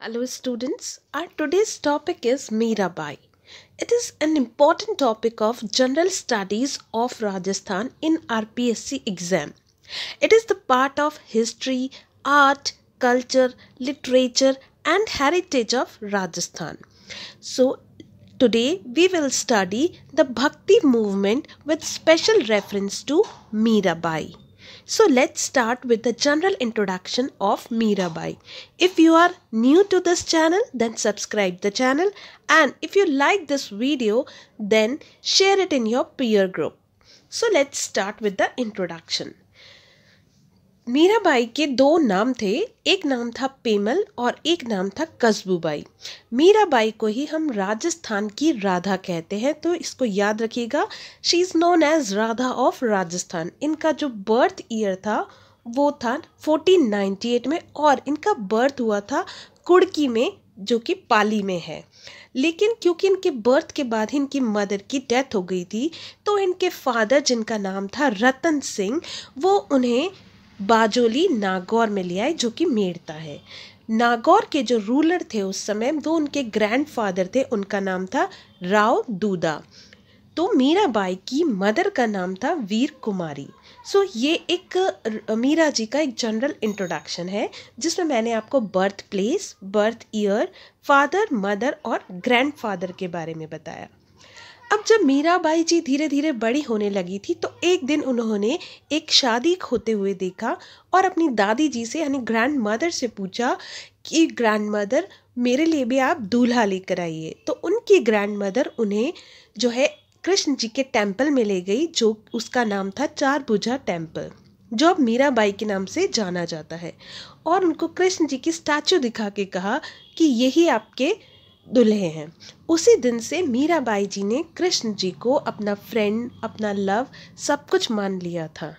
Hello students, our today's topic is Mirabai. It is an important topic of General Studies of Rajasthan in RPSC exam. It is the part of history, art, culture, literature and heritage of Rajasthan. So today we will study the Bhakti movement with special reference to Mirabai. So let's start with the general introduction of Mirabai. If you are new to this channel then subscribe the channel and if you like this video then share it in your peer group. So let's start with the introduction. Mirabai के दो नाम थे एक नाम था पेमल और एक नाम था कस्बूबाई मीराबाई को ही हम राजस्थान की राधा कहते हैं तो इसको याद रखिएगा she is known as Radha of Rajasthan इनका जो बर्थ ईयर था वो था 1498 में और इनका बर्थ हुआ था कुड़की में जो कि पाली में है लेकिन क्योंकि इनके बर्थ के बाद ही इनकी मदर की डेथ हो गई थी तो इनके फादर जिनका नाम था रतन सिंह वो उन्हें बाजोली नागौर में ले आए जो कि मेड़ता है नागौर के जो रूलर थे उस समय वो उनके ग्रैंडफादर थे उनका नाम था राव दूदा तो मीराबाई की मदर का नाम था वीर कुमारी सो so, ये एक मीरा जी का एक जनरल इंट्रोडक्शन है जिसमें मैंने आपको birth place birth year father mother और ग्रैंडफादर के बारे में बताया अब जब मीराबाई जी धीरे धीरे बड़ी होने लगी थी तो एक दिन उन्होंने एक शादी होते हुए देखा और अपनी दादी जी से यानी ग्रैंड मदर से पूछा कि ग्रैंड मदर मेरे लिए भी आप दूल्हा लेकर आइए तो उनकी ग्रैंड मदर उन्हें जो है कृष्ण जी के टेम्पल में ले गई जो उसका नाम था चार भुजा टेम्पल जो अब मीराबाई के नाम से जाना जाता है और उनको कृष्ण जी की स्टैचू दिखा के कहा कि यही आपके दुल्हे हैं उसी दिन से मीराबाई जी ने कृष्ण जी को अपना फ्रेंड अपना लव सब कुछ मान लिया था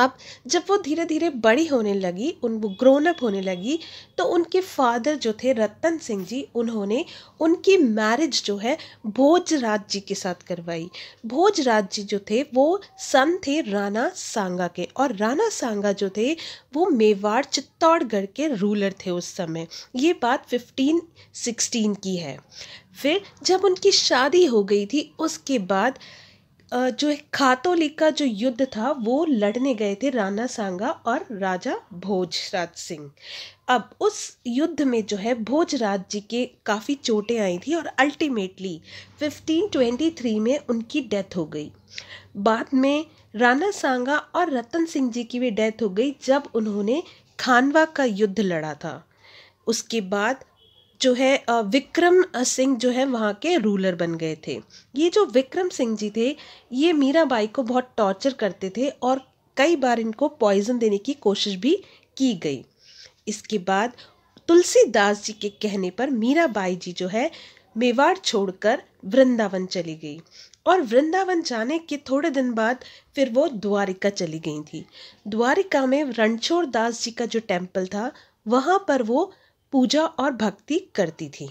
अब जब वो धीरे धीरे बड़ी होने लगी उन वो ग्रोन अप होने लगी तो उनके फादर जो थे रतन सिंह जी उन्होंने उनकी मैरिज जो है भोजराज जी के साथ करवाई भोजराज जी जो थे वो सन थे राणा सांगा के और राणा सांगा जो थे वो मेवाड़ चित्तौड़गढ़ के रूलर थे उस समय ये बात फिफ्टीन सिक्सटीन की है फिर जब उनकी शादी हो गई थी उसके बाद जो खातोली का जो युद्ध था वो लड़ने गए थे राणा सांगा और राजा भोजराज सिंह अब उस युद्ध में जो है भोजराज जी के काफ़ी चोटें आई थी और अल्टीमेटली 1523 में उनकी डेथ हो गई बाद में राणा सांगा और रतन सिंह जी की भी डेथ हो गई जब उन्होंने खानवा का युद्ध लड़ा था उसके बाद जो है विक्रम सिंह जो है वहाँ के रूलर बन गए थे ये जो विक्रम सिंह जी थे ये मीराबाई को बहुत टॉर्चर करते थे और कई बार इनको पॉइजन देने की कोशिश भी की गई इसके बाद तुलसीदास जी के कहने पर मीराबाई जी जो है मेवाड़ छोड़कर वृंदावन चली गई और वृंदावन जाने के थोड़े दिन बाद फिर वो द्वारिका चली गई थी द्वारिका में रणछोड़ दास जी का जो टेम्पल था वहाँ पर वो पूजा और भक्ति करती थी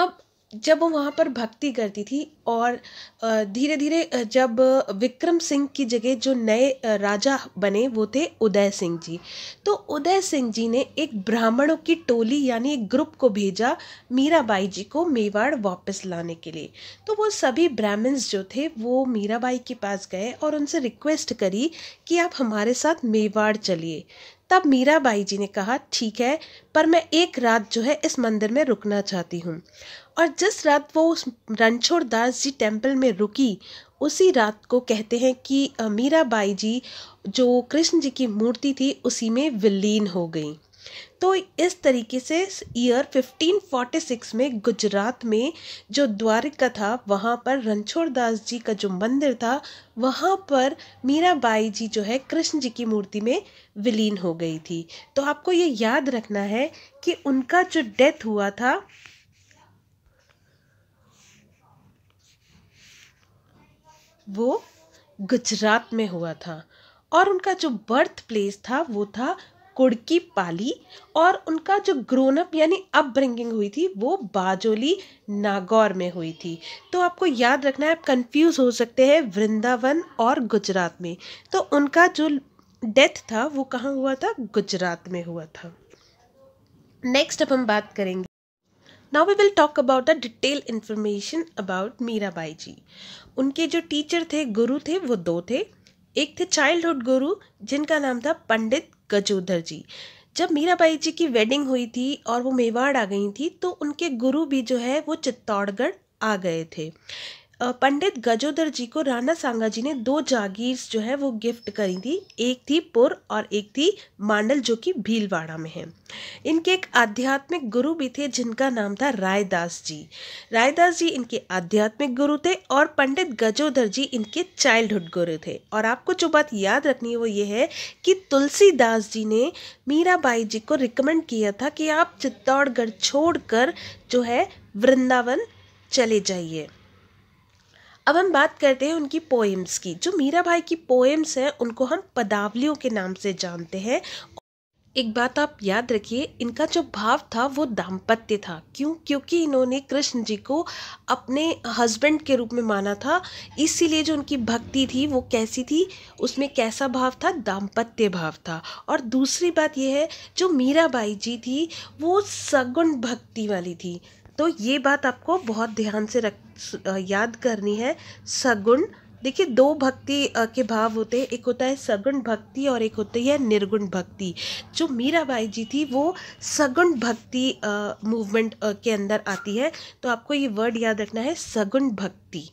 अब जब वो वहाँ पर भक्ति करती थी और धीरे धीरे जब विक्रम सिंह की जगह जो नए राजा बने वो थे उदय सिंह जी तो उदय सिंह जी ने एक ब्राह्मणों की टोली यानी एक ग्रुप को भेजा मीराबाई जी को मेवाड़ वापस लाने के लिए तो वो सभी ब्राह्मण्स जो थे वो मीराबाई के पास गए और उनसे रिक्वेस्ट करी कि आप हमारे साथ मेवाड़ चलिए तब मीराबाई जी ने कहा ठीक है पर मैं एक रात जो है इस मंदिर में रुकना चाहती हूँ और जिस रात वो उस रणछोड़ दास जी टेम्पल में रुकी उसी रात को कहते हैं कि मीराबाई जी जो कृष्ण जी की मूर्ति थी उसी में विलीन हो गई तो इस तरीके से ईयर 1546 में गुजरात में जो द्वारिका था वहाँ पर रणछोड़ दास जी का जो मंदिर था वहाँ पर मीराबाई जी जो है कृष्ण जी की मूर्ति में विलीन हो गई थी तो आपको ये याद रखना है कि उनका जो डेथ हुआ था वो गुजरात में हुआ था और उनका जो बर्थ प्लेस था वो था की पाली और उनका जो ग्रोनअप यानी अपब्रिंगिंग हुई थी वो बाजोली नागौर में हुई थी तो आपको याद रखना है आप कंफ्यूज हो सकते हैं वृंदावन और गुजरात में तो उनका जो डेथ था वो कहाँ हुआ था गुजरात में हुआ था नेक्स्ट अब हम बात करेंगे now we will talk about the detail information about Mirabai ji उनके जो टीचर थे गुरु थे वो दो थे एक थे चाइल्डहुड गुरु जिनका नाम था पंडित गजोधर जी जब मीराबाई जी की वेडिंग हुई थी और वो मेवाड़ आ गई थी तो उनके गुरु भी जो है वो चित्तौड़गढ़ आ गए थे पंडित गजोदर जी को राणा सांगा जी ने दो जागीर जो है वो गिफ्ट करी थी एक थी पुर और एक थी मांडल जो कि भीलवाड़ा में है इनके एक आध्यात्मिक गुरु भी थे जिनका नाम था रायदास जी रायदास जी इनके आध्यात्मिक गुरु थे और पंडित गजोदर जी इनके चाइल्डहुड गुरु थे और आपको जो बात याद रखनी है वो ये है कि तुलसीदास जी ने मीराबाई जी को रिकमेंड किया था कि आप चित्तौड़गढ़ छोड़कर जो है वृंदावन चले जाइए अब हम बात करते हैं उनकी पोएम्स की जो मीरा भाई की पोएम्स हैं उनको हम पदावलियों के नाम से जानते हैं एक बात आप याद रखिए इनका जो भाव था वो दाम्पत्य था क्यों क्योंकि इन्होंने कृष्ण जी को अपने हस्बैंड के रूप में माना था इसीलिए जो उनकी भक्ति थी वो कैसी थी उसमें कैसा भाव था दाम्पत्य भाव था और दूसरी बात यह है जो मीराबाई जी थी वो सगुण भक्ति वाली थी तो ये बात आपको बहुत ध्यान से रख याद करनी है सगुण देखिए दो भक्ति के भाव होते हैं एक होता है सगुण भक्ति और एक होती है निर्गुण भक्ति जो मीराबाई जी थी वो सगुण भक्ति मूवमेंट के अंदर आती है तो आपको ये वर्ड याद रखना है सगुण भक्ति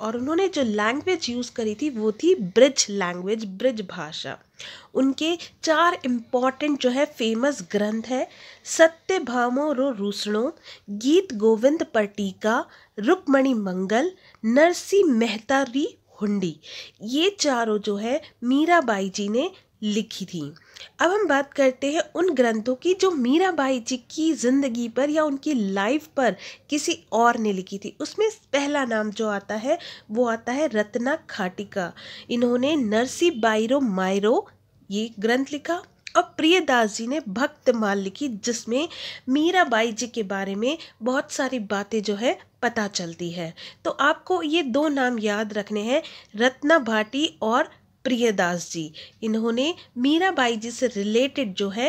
और उन्होंने जो लैंग्वेज यूज़ करी थी वो थी ब्रिज लैंग्वेज ब्रिज भाषा उनके चार इम्पॉर्टेंट जो है फेमस ग्रंथ है सत्य भामो रो रूसणो गीत गोविंद पटीका रुक्मणि मंगल नरसी मेहता री हुंडी ये चारों जो है मीराबाई जी ने लिखी थी अब हम बात करते हैं उन ग्रंथों की जो मीराबाई जी की ज़िंदगी पर या उनकी लाइफ पर किसी और ने लिखी थी उसमें पहला नाम जो आता है वो आता है रत्ना खाटिका इन्होंने नरसी बायरो मायरो ये ग्रंथ लिखा और प्रियदास जी ने भक्तमाल लिखी जिसमें मीराबाई जी के बारे में बहुत सारी बातें जो है पता चलती है तो आपको ये दो नाम याद रखने हैं रत्ना भाटी और प्रियदास जी इन्होंने मीराबाई जी से रिलेटेड जो है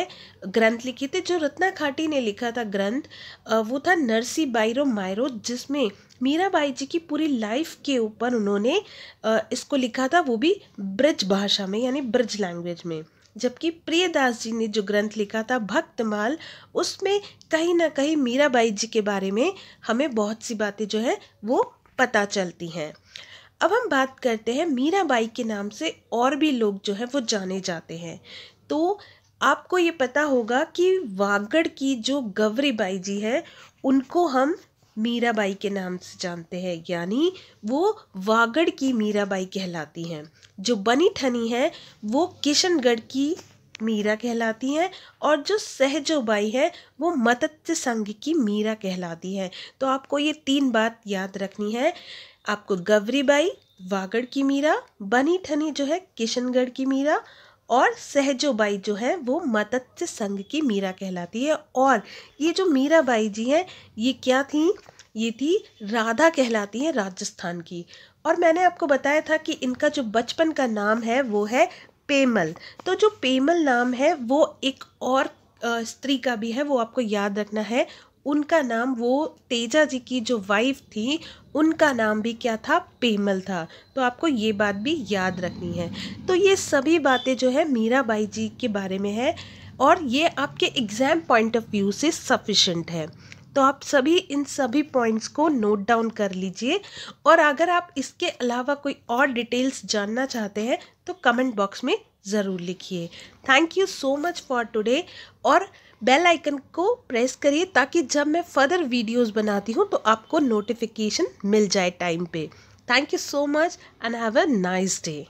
ग्रंथ लिखे थे जो रत्ना खाटी ने लिखा था ग्रंथ वो था नरसी बायरो मायरो जिसमें मीराबाई जी की पूरी लाइफ के ऊपर उन्होंने इसको लिखा था वो भी ब्रज भाषा में यानी ब्रज लैंग्वेज में जबकि प्रियदास जी ने जो ग्रंथ लिखा था भक्तमाल उसमें कहीं ना कहीं मीराबाई जी के बारे में हमें बहुत सी बातें जो है वो पता चलती हैं अब हम बात करते हैं मीराबाई के नाम से और भी लोग जो हैं वो जाने जाते हैं तो आपको ये पता होगा कि वागड़ की जो गवरीबाई जी हैं उनको हम मीराबाई के नाम से जानते हैं यानी वो वागड़ की मीराबाई कहलाती हैं जो बनी ठनी है वो किशनगढ़ की मीरा कहलाती हैं और जो सहजोबाई है वो मत्स्य संघ की मीरा कहलाती है तो आपको ये तीन बात याद रखनी है आपको गवरी बाई वागड़ की मीरा बनी ठनी जो है किशनगढ़ की मीरा और सहजो बाई जो है वो मत्स्य संघ की मीरा कहलाती है और ये जो मीरा बाई जी हैं ये क्या थी ये थी राधा कहलाती हैं राजस्थान की और मैंने आपको बताया था कि इनका जो बचपन का नाम है वो है पेमल तो जो पेमल नाम है वो एक और स्त्री का भी है वो आपको याद रखना है उनका नाम वो तेजा जी की जो वाइफ थी उनका नाम भी क्या था पेमल था तो आपको ये बात भी याद रखनी है तो ये सभी बातें जो है मीराबाई जी के बारे में है और ये आपके एग्ज़ाम पॉइंट ऑफ व्यू से सफिशेंट है तो आप सभी इन सभी पॉइंट्स को नोट डाउन कर लीजिए और अगर आप इसके अलावा कोई और डिटेल्स जानना चाहते हैं तो कमेंट बॉक्स में ज़रूर लिखिए thank you so much for today और बेल आइकन को प्रेस करिए ताकि जब मैं फर्दर वीडियोस बनाती हूँ तो आपको नोटिफिकेशन मिल जाए टाइम पे thank you so much and have a nice day